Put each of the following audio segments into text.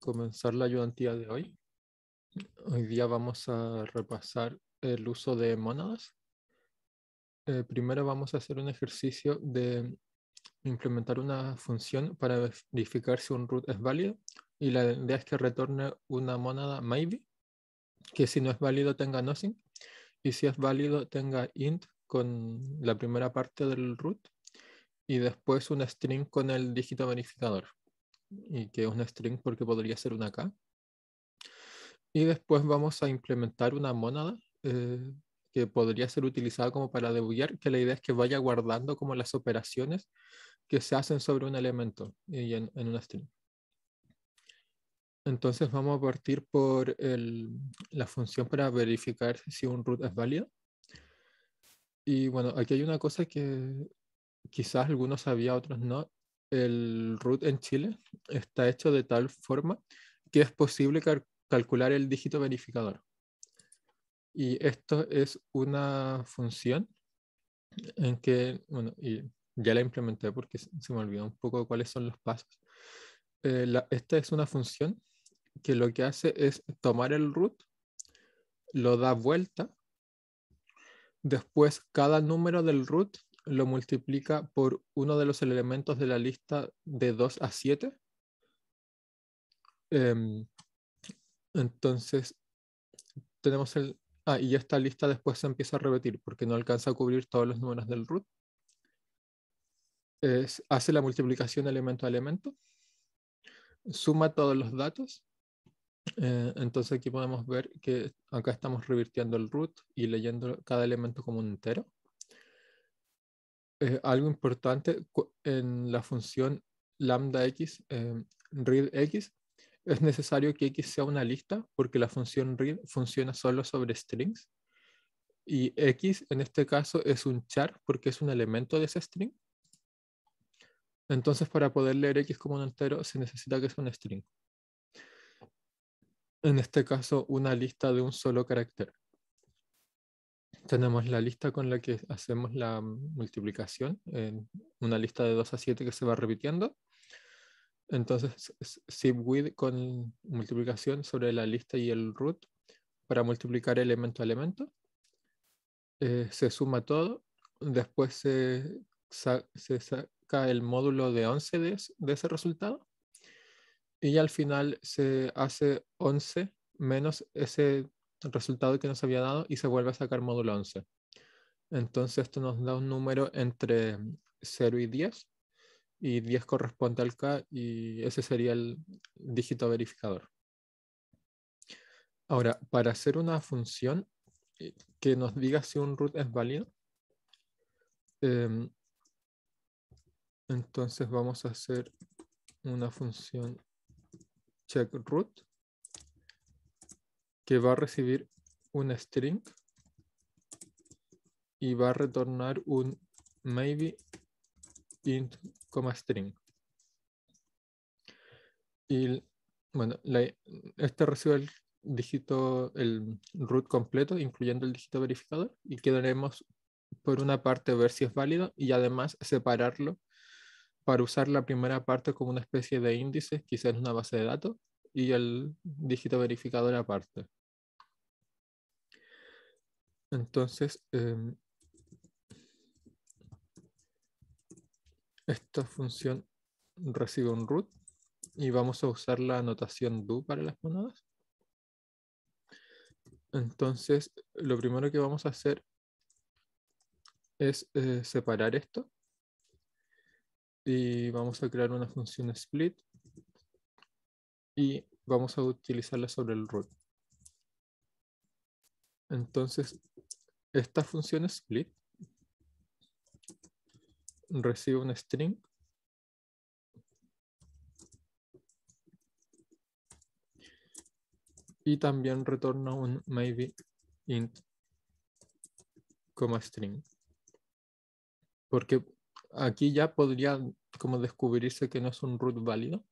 comenzar la ayudantía de hoy. Hoy día vamos a repasar el uso de monadas, eh, primero vamos a hacer un ejercicio de implementar una función para verificar si un root es válido y la idea es que retorne una monada maybe que si no es válido tenga nothing y si es válido tenga int con la primera parte del root y después un string con el dígito verificador y que es una string porque podría ser una K. Y después vamos a implementar una monada eh, que podría ser utilizada como para debuggear, que la idea es que vaya guardando como las operaciones que se hacen sobre un elemento y en, una string. Entonces vamos a partir por el, la función para verificar si un root es válido. Y bueno, aquí hay una cosa que quizás algunos sabían, otros no, el root en Chile está hecho de tal forma que es posible calcular el dígito verificador. Y esto es una función en que, bueno, ya la implementé porque se me olvidó un poco cuáles son los pasos. Eh, esta es una función que lo que hace es tomar el root, lo da vuelta, después cada número del root lo multiplica por uno de los elementos de la lista de 2 a 7. Em, entonces, tenemos el... Ah, y esta lista después se empieza a repetir porque no alcanza a cubrir todos los números del root. hace la multiplicación elemento a elemento. Suma todos los datos. Eh, entonces aquí podemos ver que acá estamos revirtiendo el root y leyendo cada elemento como un entero. Eh, algo importante en la función lambda x, em, read x, es necesario que x sea una lista porque la función read funciona solo sobre strings. Y x en este caso es un char porque es un elemento de ese string. Entonces para poder leer x como un entero se necesita que sea un string. En este caso una lista de un solo carácter tenemos la lista con la que hacemos la multiplicación, en una lista de 2 a 7 que se va repitiendo. Entonces, with con multiplicación sobre la lista y el root para multiplicar elemento a elemento. Eh, se suma todo, después se, saca el módulo de 11 de, de ese resultado y al final se hace 11 menos ese el resultado que nos había dado y se vuelve a sacar módulo 11. Entonces esto nos da un número entre 0 y 10 y 10 corresponde al K y ese sería el dígito verificador. Ahora, para hacer una función eh, que nos diga si un root es válido, em, entonces vamos a hacer una función check root que va a recibir un string y va a retornar un maybe int, string. Y bueno, este recibe el dígito, el root completo, incluyendo el dígito verificador, y quedaremos por una parte ver si es válido y además separarlo para usar la primera parte como una especie de índice, quizás en una base de datos, y el dígito verificador aparte. Entonces, em, esta función recibe un root y vamos a usar la anotación do para las monadas. Entonces, lo primero que vamos a hacer es eh, separar esto y vamos a crear una función split y vamos a utilizarla sobre el root. Entonces, esta función split recibe un string y también retorna un maybe int coma string. Porque aquí ya podría como descubrirse que no es un root válido.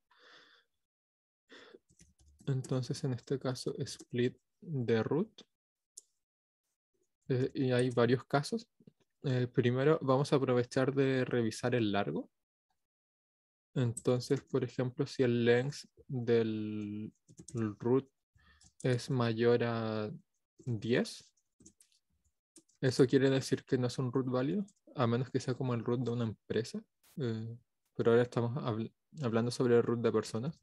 Entonces en este caso split de root eh, y hay varios casos. Eh, primero vamos a aprovechar de revisar el largo. Entonces, por ejemplo, si el length del root es mayor a 10, eso quiere decir que no es un root válido, a menos que sea como el root de una empresa. Eh, pero ahora estamos hablando sobre el root de personas.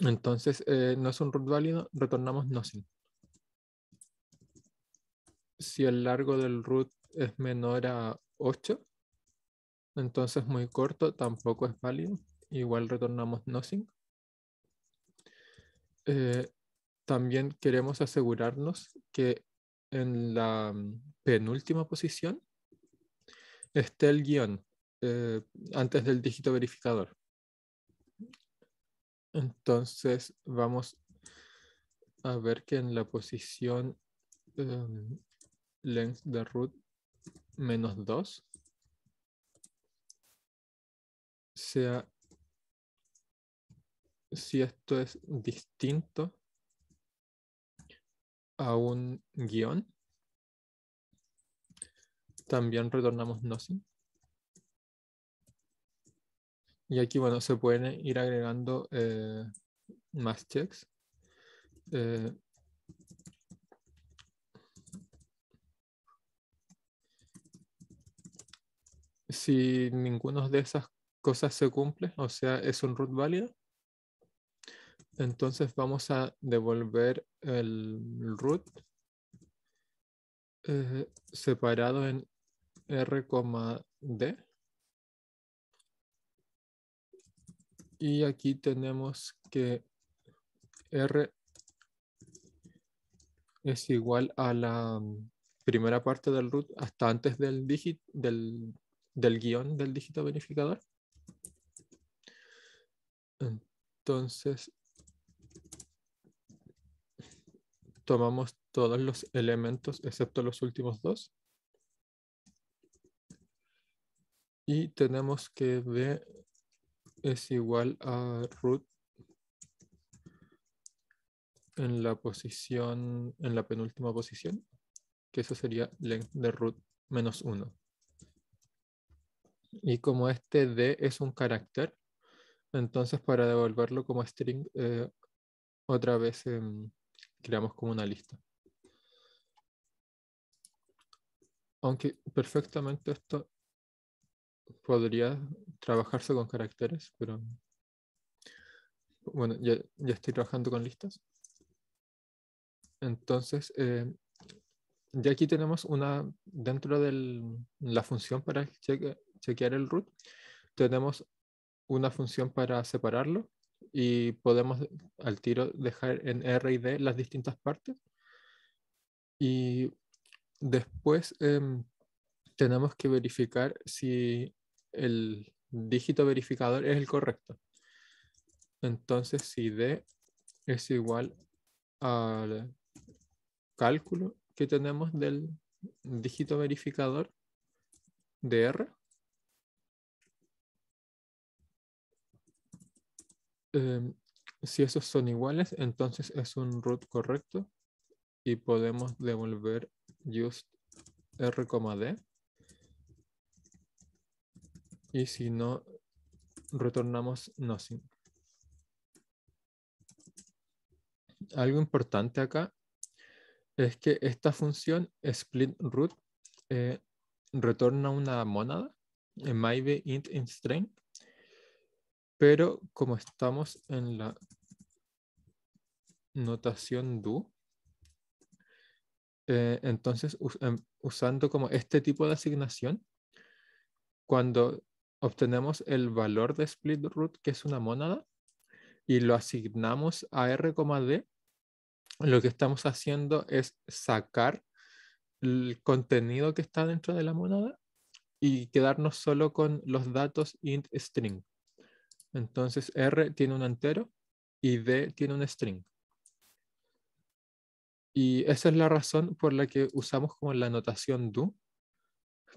Entonces, no es un root válido, retornamos nothing si el largo del root es menor a 8, entonces muy corto tampoco es válido. Igual retornamos nothing. Eh, también queremos asegurarnos que en la mm, penúltima posición esté el guión eh, antes del dígito verificador. Entonces vamos a ver que en la posición em, length de root menos 2 sea si esto es distinto a un guión también retornamos nothing y aquí bueno se pueden ir agregando eh, más checks eh, si ninguna de esas cosas se cumple, o sea, es un root válido, entonces vamos a devolver el root eh, separado en r, d. Y aquí tenemos que r es igual a la primera parte del root hasta antes del, dígito del del guión del dígito verificador. Entonces, tomamos todos los elementos excepto los últimos dos. Y tenemos que b es igual a root en la posición, en la penúltima posición, que eso sería length de root menos 1 y como este D es un carácter, entonces para devolverlo como string, eh, otra vez em, creamos como una lista. Aunque perfectamente esto podría trabajarse con caracteres, pero bueno, ya, estoy trabajando con listas. Entonces, em, ya aquí tenemos una, dentro de la función para cheque chequear el root, tenemos una función para separarlo y podemos al tiro dejar en R y D las distintas partes. Y después em, tenemos que verificar si el dígito verificador es el correcto. Entonces, si D es igual al cálculo que tenemos del dígito verificador de R, Em, si esos son iguales, entonces es un root correcto y podemos devolver just r, d Y si no, retornamos nothing. Algo importante acá es que esta función split root eh, retorna una monada maybe int in string, pero como estamos en la notación do, eh, entonces em, usando como este tipo de asignación, cuando obtenemos el valor de split root, que es una monada, y lo asignamos a r, d, lo que estamos haciendo es sacar el contenido que está dentro de la monada y quedarnos solo con los datos int string. Entonces R tiene un entero y D tiene un string. Y esa es la razón por la que usamos como la notación do,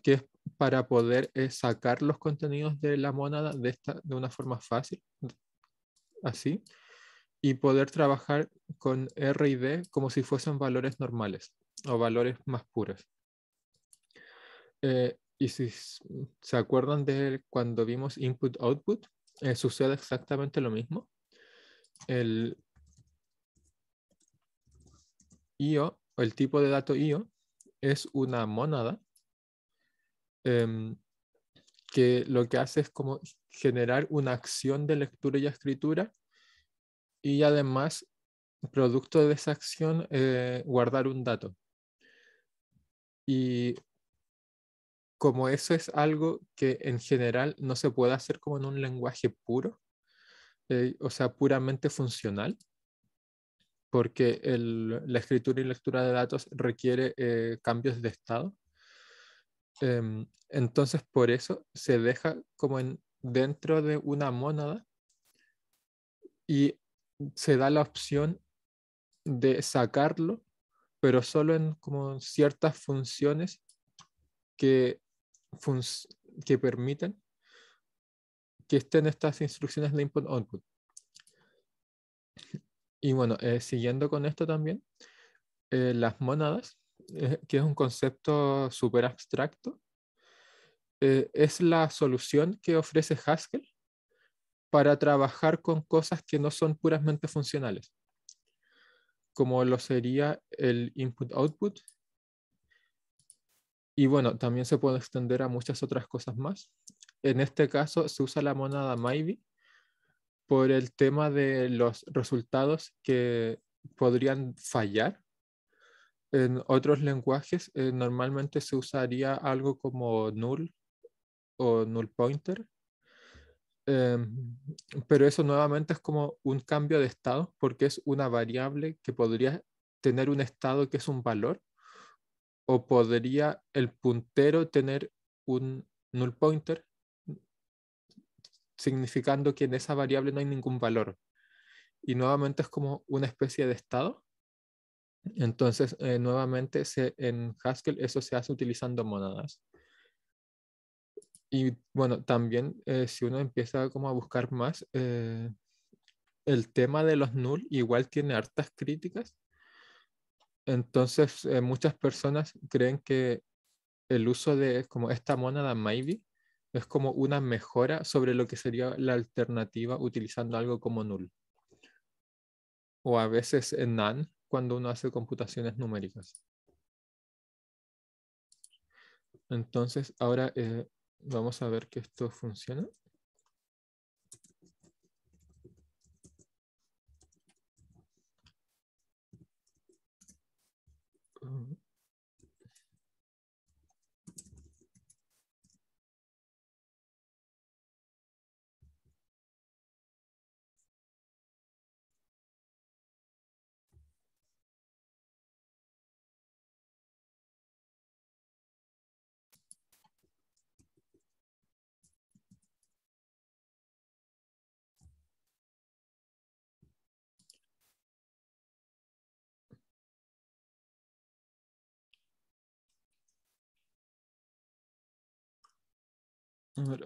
que es para poder eh, sacar los contenidos de la monada de, de una forma fácil, así, y poder trabajar con R y D como si fuesen valores normales o valores más puros. Eh, y si se acuerdan de cuando vimos input-output, eh, sucede exactamente lo mismo. El IO, el tipo de dato IO, es una mónada em, que lo que hace es como generar una acción de lectura y escritura y además, producto de esa acción, eh, guardar un dato. Y como eso es algo que en general no se puede hacer como en un lenguaje puro, eh, o sea, puramente funcional, porque la escritura y lectura de datos requiere eh, cambios de estado. Em, entonces, por eso se deja como en, dentro de una mónada y se da la opción de sacarlo, pero solo en como ciertas funciones que que permitan que estén estas instrucciones de input-output. Y bueno, eh, siguiendo con esto también, eh, las monadas, eh, que es un concepto súper abstracto, es la solución que ofrece Haskell para trabajar con cosas que no son puramente funcionales, como lo sería el input-output y bueno, también se puede extender a muchas otras cosas más. En este caso se usa la monada Maybe por el tema de los resultados que podrían fallar. En otros lenguajes eh, normalmente se usaría algo como null o null pointer, em, pero eso nuevamente es como un cambio de estado porque es una variable que podría tener un estado que es un valor ¿O podría el puntero tener un null pointer? Significando que en esa variable no hay ningún valor. Y nuevamente es como una especie de estado. Entonces, eh, nuevamente en Haskell eso se hace utilizando monadas. Y bueno, también eh, si uno empieza como a buscar más, eh, el tema de los null igual tiene hartas críticas entonces, eh, muchas personas creen que el uso de como esta monada maybe es como una mejora sobre lo que sería la alternativa utilizando algo como null. O a veces en nan cuando uno hace computaciones numéricas. Entonces, ahora eh, vamos a ver que esto funciona.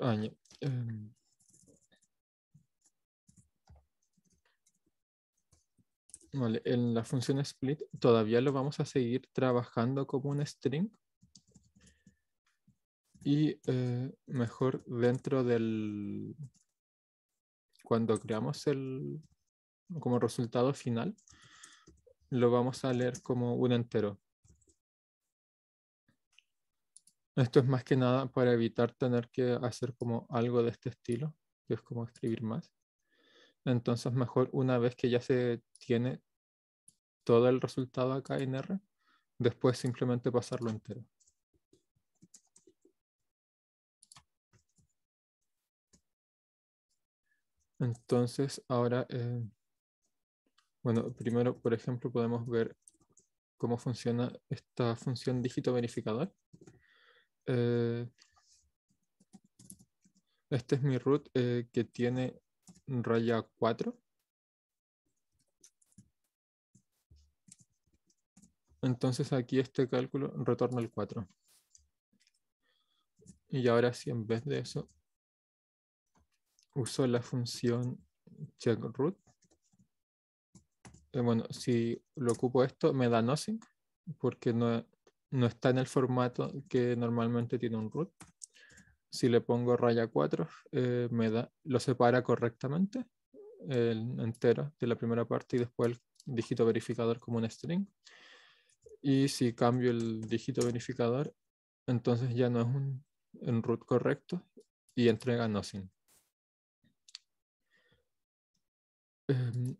Ah, em. en la función split todavía lo vamos a seguir trabajando como un string. Y eh, mejor dentro del... Cuando creamos el... como resultado final, lo vamos a leer como un entero. Esto es más que nada para evitar tener que hacer como algo de este estilo, que es como escribir más. Entonces, mejor una vez que ya se tiene todo el resultado acá en R, después simplemente pasarlo entero. Entonces, ahora, eh, bueno, primero, por ejemplo, podemos ver cómo funciona esta función dígito verificador eh, este es mi root eh, que tiene raya 4. Entonces aquí este cálculo retorna el 4. Y ahora si en vez de eso uso la función check root. Eh, bueno, si lo ocupo esto me da nothing porque no, no está en el formato que normalmente tiene un root. Si le pongo raya 4, eh, me da, lo separa correctamente el entero de la primera parte y después el dígito verificador como un string. Y si cambio el dígito verificador, entonces ya no es un, root correcto y entrega nothing. Em,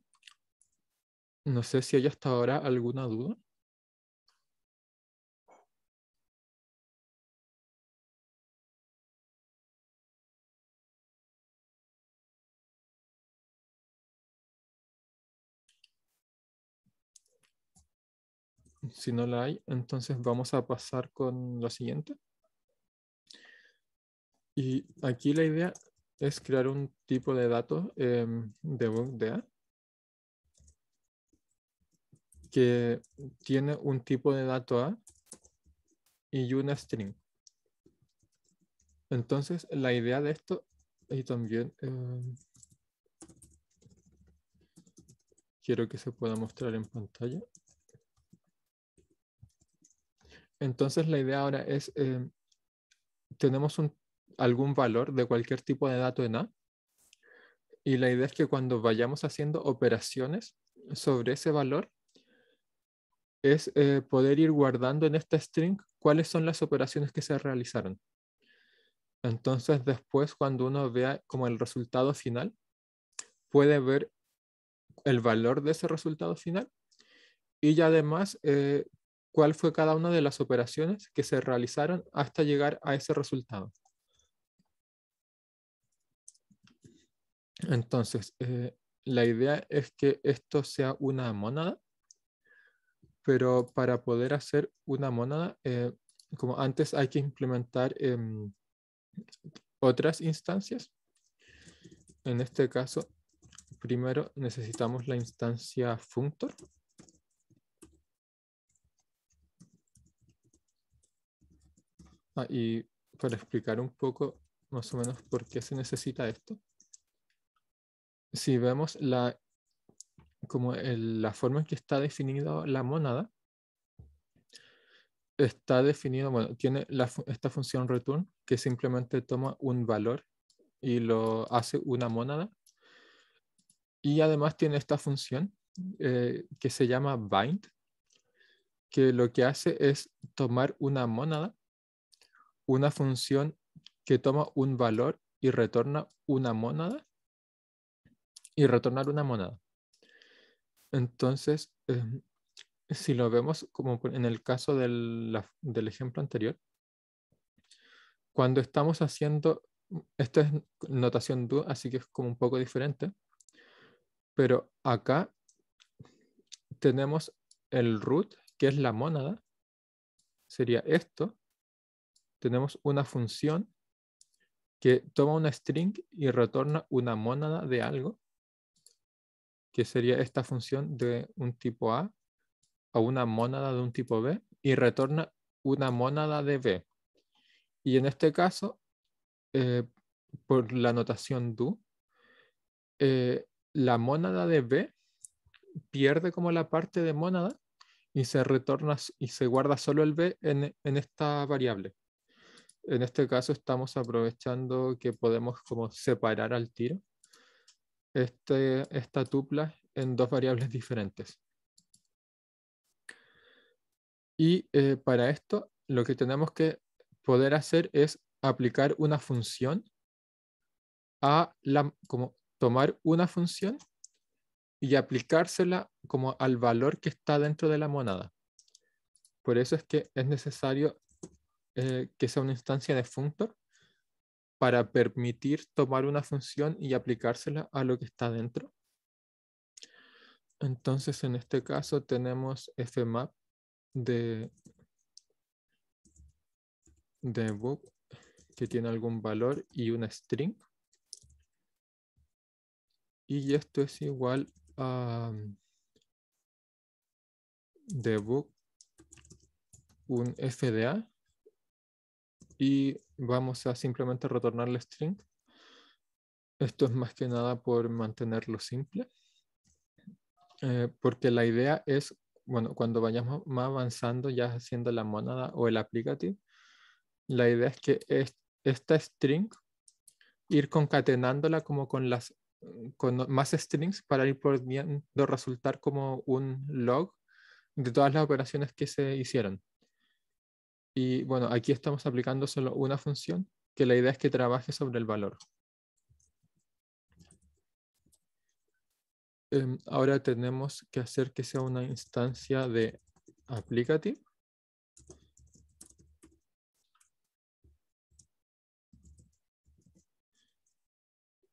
no sé si hay hasta ahora alguna duda. Si no la hay, entonces vamos a pasar con lo siguiente. Y aquí la idea es crear un tipo de datos eh, em, de A. que tiene un tipo de dato A y una string. Entonces, la idea de esto y también em, quiero que se pueda mostrar en pantalla. Entonces la idea ahora es, eh, tenemos algún valor de cualquier tipo de dato en A y la idea es que cuando vayamos haciendo operaciones sobre ese valor, es eh, poder ir guardando en esta string cuáles son las operaciones que se realizaron. Entonces después cuando uno vea como el resultado final, puede ver el valor de ese resultado final y ya además eh, cuál fue cada una de las operaciones que se realizaron hasta llegar a ese resultado. Entonces, eh, la idea es que esto sea una monada. pero para poder hacer una monada, eh, como antes hay que implementar em, otras instancias. En este caso, primero necesitamos la instancia functor. Ah, y para explicar un poco más o menos por qué se necesita esto, si vemos la, como la forma en que está definida la monada, está definido, bueno, tiene esta función return que simplemente toma un valor y lo hace una monada. Y además tiene esta función eh, que se llama bind, que lo que hace es tomar una monada una función que toma un valor y retorna una monada. y retornar una monada. Entonces, em, si lo vemos como en el caso del, ejemplo anterior, cuando estamos haciendo, esta es notación do, así que es como un poco diferente, pero acá tenemos el root, que es la monada. sería esto, tenemos una función que toma una string y retorna una mónada de algo, que sería esta función de un tipo A a una mónada de un tipo B y retorna una mónada de B. Y en este caso, eh, por la notación do, eh, la mónada de B pierde como la parte de mónada y se retorna y se guarda solo el B en esta variable en este caso estamos aprovechando que podemos como separar al tiro este, esta tupla en dos variables diferentes. Y eh, para esto lo que tenemos que poder hacer es aplicar una función a la, como tomar una función y aplicársela como al valor que está dentro de la monada. Por eso es que es necesario eh, que sea una instancia de functor para permitir tomar una función y aplicársela a lo que está dentro. Entonces, en este caso tenemos fmap de, de book que tiene algún valor y una string. Y esto es igual a debug un fda y vamos a simplemente retornar la string. Esto es más que nada por mantenerlo simple. Eh, porque la idea es, bueno, cuando vayamos más avanzando ya haciendo la monada o el aplicativo. la idea es que es, esta string ir concatenándola como con las con más strings para ir poniendo resultar como un log de todas las operaciones que se hicieron. Y bueno, aquí estamos aplicando solo una función, que la idea es que trabaje sobre el valor. Em, ahora tenemos que hacer que sea una instancia de applicative.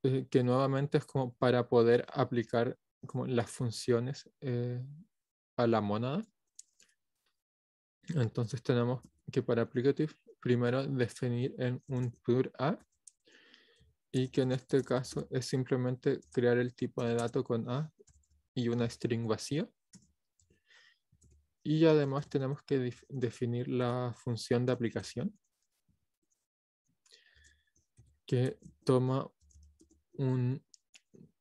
Eh, que nuevamente es como para poder aplicar las funciones eh, a la monada. Entonces tenemos que para aplicativo primero definir en un pure A y que en este caso es simplemente crear el tipo de dato con A y una string vacía. Y además tenemos que definir la función de aplicación que toma un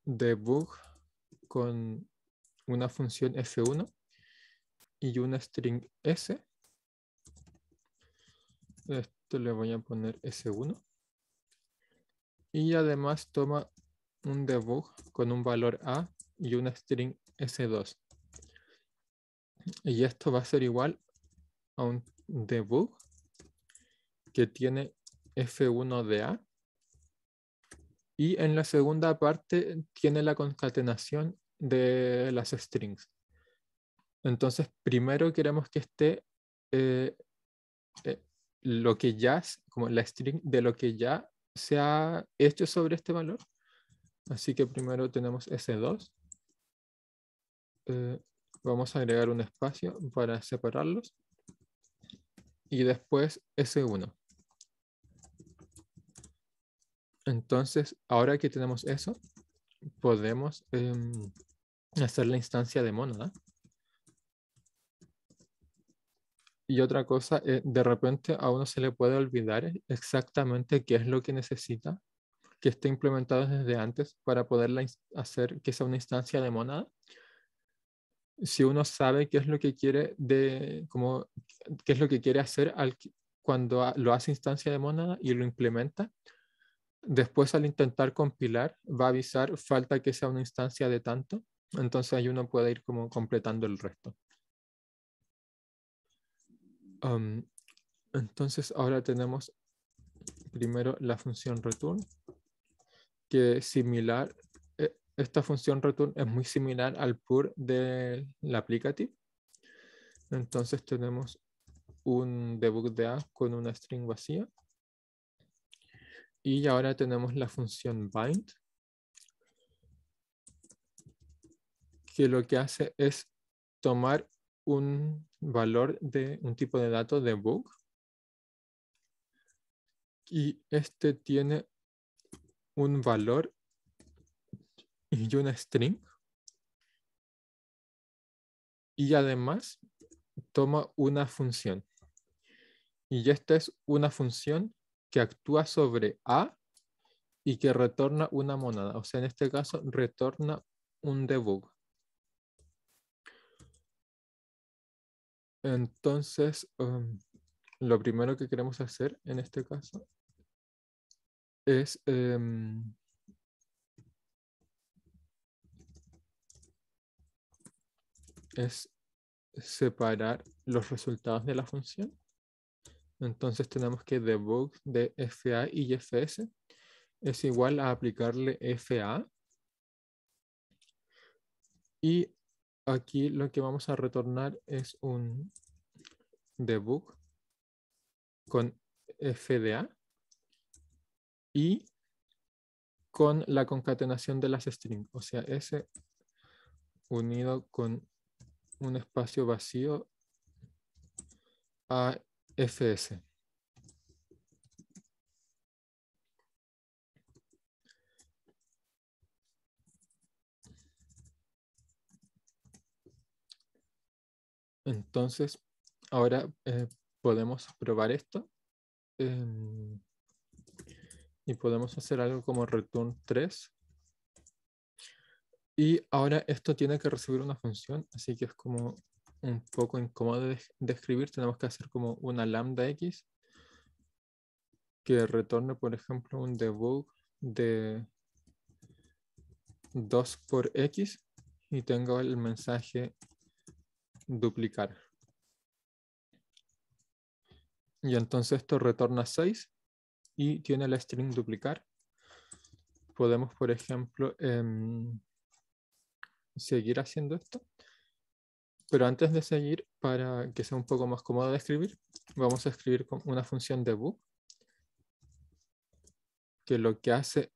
debug con una función f1 y una string s esto le voy a poner S1. Y además toma un debug con un valor A y una string S2. Y esto va a ser igual a un debug que tiene F1 de A. Y en la segunda parte tiene la concatenación de las strings. Entonces, primero queremos que esté eh, eh, lo que ya, como la string de lo que ya se ha hecho sobre este valor. Así que primero tenemos S2. Eh, vamos a agregar un espacio para separarlos. Y después S1. Entonces, ahora que tenemos eso, podemos em, hacer la instancia de monada. Y otra cosa, eh, de repente a uno se le puede olvidar e-, exactamente qué es lo que necesita, que esté implementado desde antes para poderla hacer que sea una instancia de monada. Si uno sabe qué es lo que quiere de como qué es lo que quiere hacer al, cuando lo hace instancia de monada y lo implementa, después al intentar compilar va a avisar falta que sea una instancia de tanto, entonces ahí uno puede ir como completando el resto entonces ahora tenemos primero la función return, que es similar, eh, esta función return es muy similar al pur del aplicativo. Entonces tenemos un debug de A con una string vacía. Y ahora tenemos la función bind, que lo que hace es tomar un valor de un tipo de dato de book. Y este tiene un valor y una string. Y además toma una función. Y esta es una función que actúa sobre A y que retorna una monada. O sea, en este caso retorna un debug. Entonces, em, lo primero que queremos hacer en este caso es em, es separar los resultados de la función. Entonces tenemos que debug de FA y FS es igual a aplicarle FA y Aquí lo que vamos a retornar es un debug con fda y con la concatenación de las strings, o sea, s unido con un espacio vacío a fs. Entonces, ahora eh, podemos probar esto. Em, y podemos hacer algo como return 3. Y ahora esto tiene que recibir una función, así que es como un poco incómodo de, escribir. Tenemos que hacer como una lambda x que retorne, por ejemplo, un debug de 2 por x y tengo el mensaje duplicar. Y entonces esto retorna 6 y tiene el string duplicar. Podemos, por ejemplo, em, seguir haciendo esto. Pero antes de seguir, para que sea un poco más cómodo de escribir, vamos a escribir una función de que lo que hace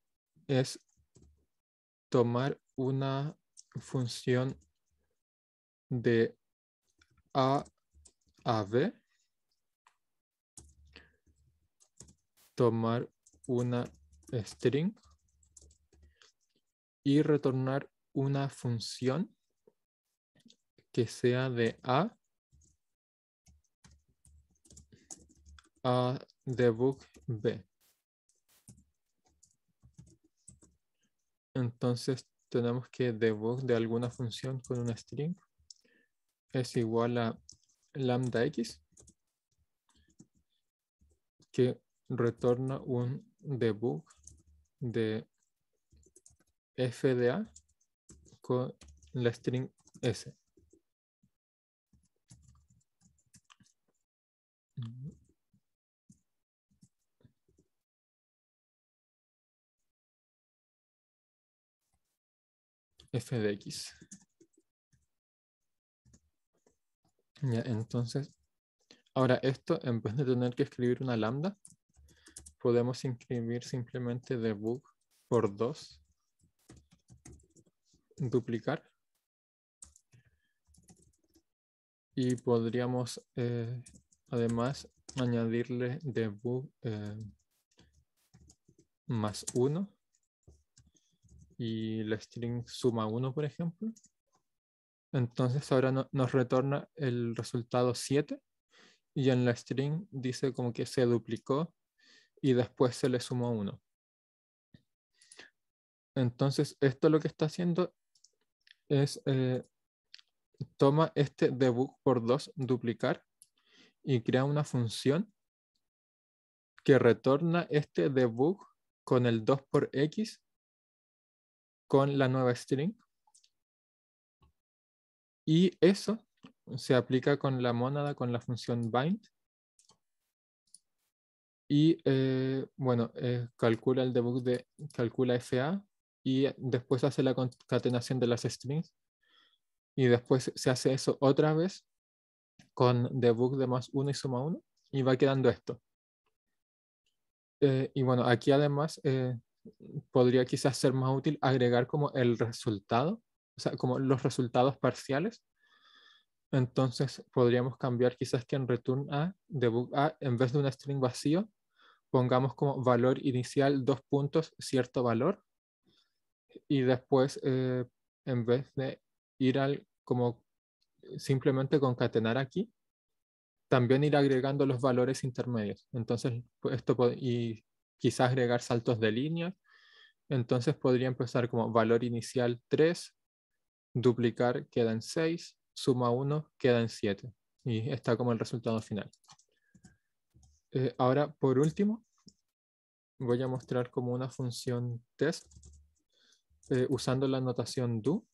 es tomar una función de a B tomar una string y retornar una función que sea de a a debug b. Entonces tenemos que debug de alguna función con una string es igual a lambda x que retorna un debug de fda con la string s. f de x. entonces, ahora esto, en vez de tener que escribir una lambda, podemos escribir simplemente debug por 2, duplicar, y podríamos eh, además añadirle debug eh, más 1 y la string suma 1, por ejemplo. Entonces ahora nos retorna el resultado 7 y en la string dice como que se duplicó y después se le sumó 1. Entonces esto lo que está haciendo es eh, toma este debug por 2 duplicar y crea una función que retorna este debug con el 2 por x con la nueva string y eso se aplica con la monada, con la función bind. Y eh, bueno, eh, calcula el debug de calcula FA y después hace la concatenación de las strings. Y después se hace eso otra vez con debug de más 1 y suma 1 y va quedando esto. Eh, y bueno, aquí además podría quizás ser más útil agregar como el resultado como los resultados parciales. Entonces podríamos cambiar quizás que en return a, debug a, en vez de un string vacío, pongamos como valor inicial dos puntos, cierto valor. Y después, eh, en vez de ir al, como simplemente concatenar aquí, también ir agregando los valores intermedios. Entonces, pues, esto y quizás agregar saltos de línea. Entonces podría empezar como valor inicial 3, duplicar queda en 6, suma 1 queda en 7 y está como el resultado final. Eh, ahora, por último, voy a mostrar como una función test eh, usando la notación do.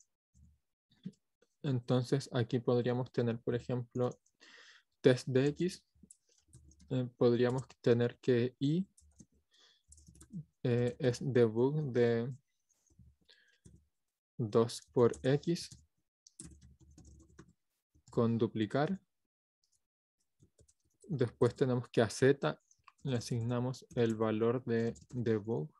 Entonces aquí podríamos tener, por ejemplo, test de x. Eh, podríamos tener que i es debug de 2 por x con duplicar. Después tenemos que a z le asignamos el valor de, debug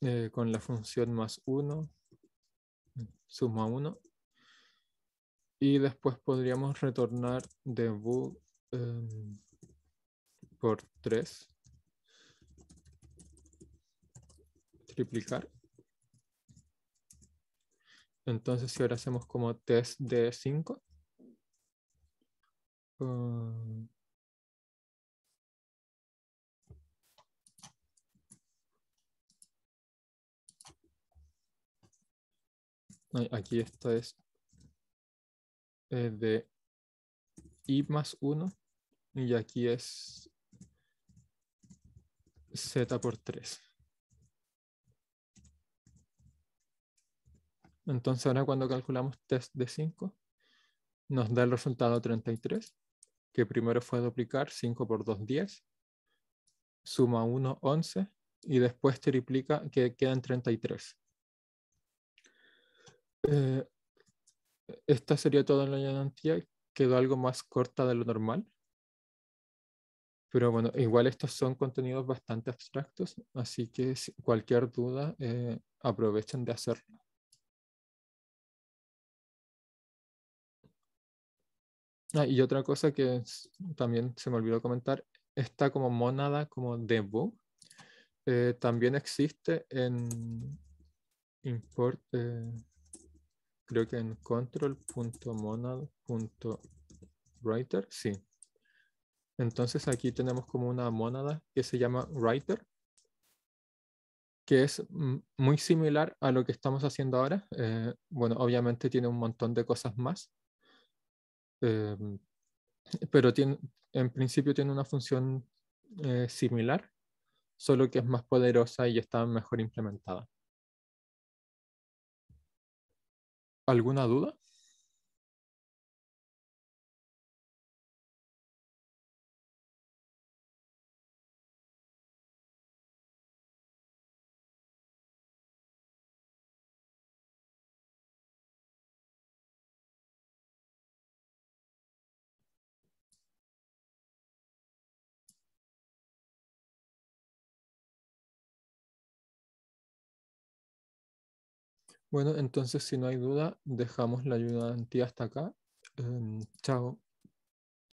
eh, con la función más 1, suma 1. Y después podríamos retornar debug em, por 3 triplicar. Entonces, si ahora hacemos como test de 5. Um, aquí esto es eh, de i más 1 y aquí es z por 3. Entonces ahora cuando calculamos test de 5, nos da el resultado 33, que primero fue duplicar 5 por 2, 10, suma 1, 11, y después triplica, que quedan 33. Eh, esta sería toda la llanantía, quedó algo más corta de lo normal. Pero bueno, igual estos son contenidos bastante abstractos, así que cualquier duda eh, aprovechen de hacerlo. Ah, y otra cosa que también se me olvidó comentar, Está como monada, como debug eh, también existe en import, eh, creo que en control.monad.writer, sí. Entonces aquí tenemos como una monada que se llama writer, que es muy similar a lo que estamos haciendo ahora. Eh, bueno, obviamente tiene un montón de cosas más, Em, pero tiene, en principio tiene una función eh, similar, solo que es más poderosa y está mejor implementada. ¿Alguna duda? Bueno, entonces si no hay duda, dejamos la ayuda de hasta acá. Em, chao.